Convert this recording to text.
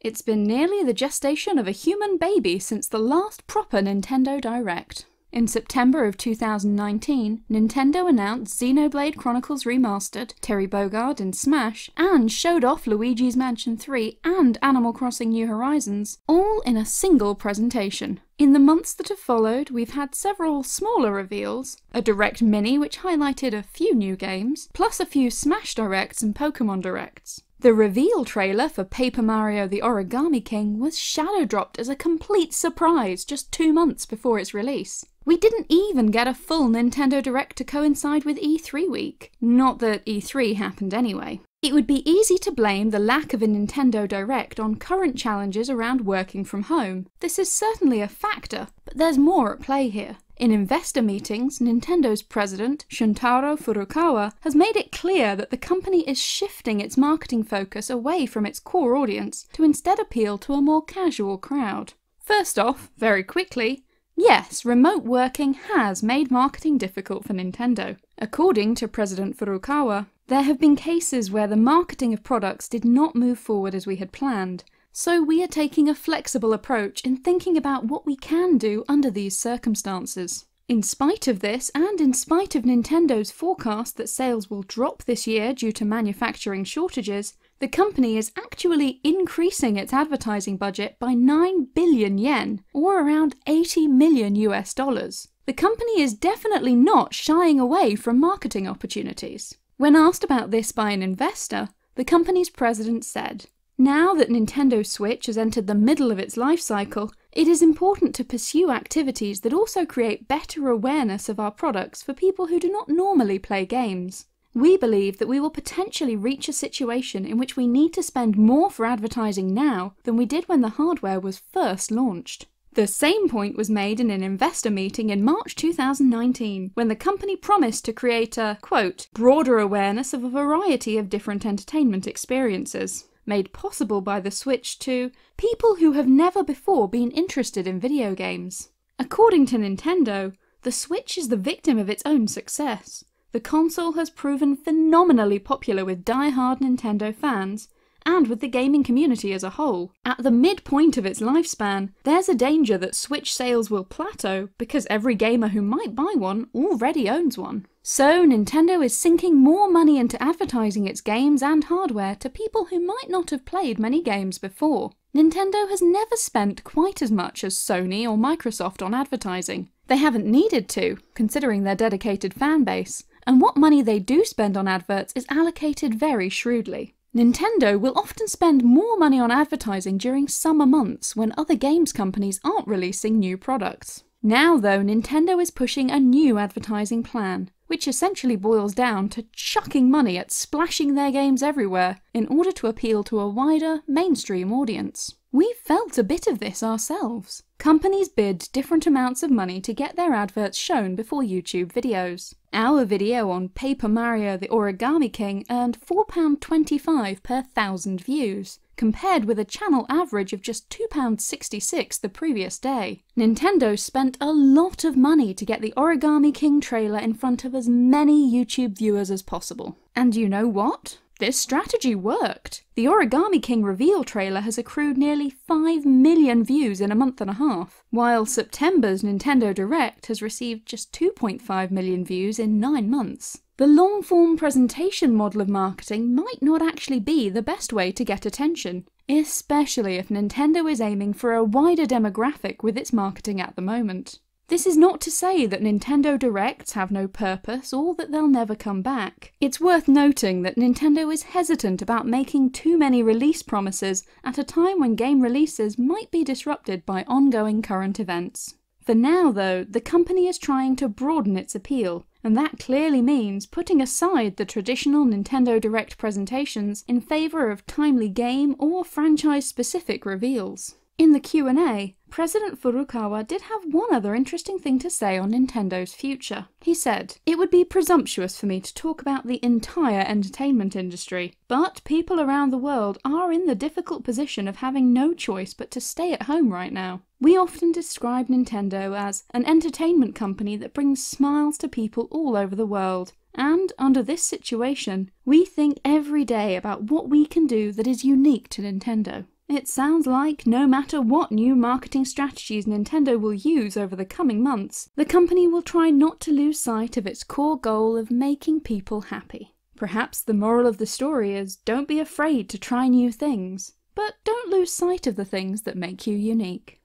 It's been nearly the gestation of a human baby since the last proper Nintendo Direct. In September of 2019, Nintendo announced Xenoblade Chronicles Remastered, Terry Bogard in Smash, and showed off Luigi's Mansion 3 and Animal Crossing New Horizons, all in a single presentation. In the months that have followed, we've had several smaller reveals, a Direct Mini which highlighted a few new games, plus a few Smash Directs and Pokemon Directs. The reveal trailer for Paper Mario the Origami King was shadow dropped as a complete surprise just two months before its release. We didn't even get a full Nintendo Direct to coincide with E3 week. Not that E3 happened anyway. It would be easy to blame the lack of a Nintendo Direct on current challenges around working from home. This is certainly a factor, but there's more at play here. In investor meetings, Nintendo's president, Shuntaro Furukawa, has made it clear that the company is shifting its marketing focus away from its core audience to instead appeal to a more casual crowd. First off, very quickly, yes, remote working has made marketing difficult for Nintendo. According to President Furukawa, there have been cases where the marketing of products did not move forward as we had planned, so we are taking a flexible approach in thinking about what we can do under these circumstances. In spite of this, and in spite of Nintendo's forecast that sales will drop this year due to manufacturing shortages, the company is actually increasing its advertising budget by 9 billion yen, or around 80 million US dollars. The company is definitely not shying away from marketing opportunities. When asked about this by an investor, the company's president said, now that Nintendo Switch has entered the middle of its life cycle, it is important to pursue activities that also create better awareness of our products for people who do not normally play games. We believe that we will potentially reach a situation in which we need to spend more for advertising now than we did when the hardware was first launched. The same point was made in an investor meeting in March 2019 when the company promised to create a, quote, broader awareness of a variety of different entertainment experiences made possible by the Switch to people who have never before been interested in video games. According to Nintendo, the Switch is the victim of its own success. The console has proven phenomenally popular with die-hard Nintendo fans, and with the gaming community as a whole. At the midpoint of its lifespan, there's a danger that Switch sales will plateau because every gamer who might buy one already owns one. So, Nintendo is sinking more money into advertising its games and hardware to people who might not have played many games before. Nintendo has never spent quite as much as Sony or Microsoft on advertising. They haven't needed to, considering their dedicated fan base, and what money they do spend on adverts is allocated very shrewdly. Nintendo will often spend more money on advertising during summer months when other games companies aren't releasing new products. Now, though, Nintendo is pushing a new advertising plan which essentially boils down to chucking money at splashing their games everywhere in order to appeal to a wider, mainstream audience. We felt a bit of this ourselves. Companies bid different amounts of money to get their adverts shown before YouTube videos. Our video on Paper Mario the Origami King earned £4.25 per thousand views, compared with a channel average of just £2.66 the previous day. Nintendo spent a lot of money to get the Origami King trailer in front of as many YouTube viewers as possible. And you know what? This strategy worked! The Origami King reveal trailer has accrued nearly 5 million views in a month and a half, while September's Nintendo Direct has received just 2.5 million views in 9 months the long form presentation model of marketing might not actually be the best way to get attention, especially if Nintendo is aiming for a wider demographic with its marketing at the moment. This is not to say that Nintendo Directs have no purpose or that they'll never come back. It's worth noting that Nintendo is hesitant about making too many release promises at a time when game releases might be disrupted by ongoing current events. For now, though, the company is trying to broaden its appeal, and that clearly means putting aside the traditional Nintendo Direct presentations in favour of timely game or franchise-specific reveals. In the Q&A, President Furukawa did have one other interesting thing to say on Nintendo's future. He said, It would be presumptuous for me to talk about the entire entertainment industry, but people around the world are in the difficult position of having no choice but to stay at home right now. We often describe Nintendo as an entertainment company that brings smiles to people all over the world. And under this situation, we think every day about what we can do that is unique to Nintendo. It sounds like no matter what new marketing strategies Nintendo will use over the coming months, the company will try not to lose sight of its core goal of making people happy. Perhaps the moral of the story is don't be afraid to try new things, but don't lose sight of the things that make you unique.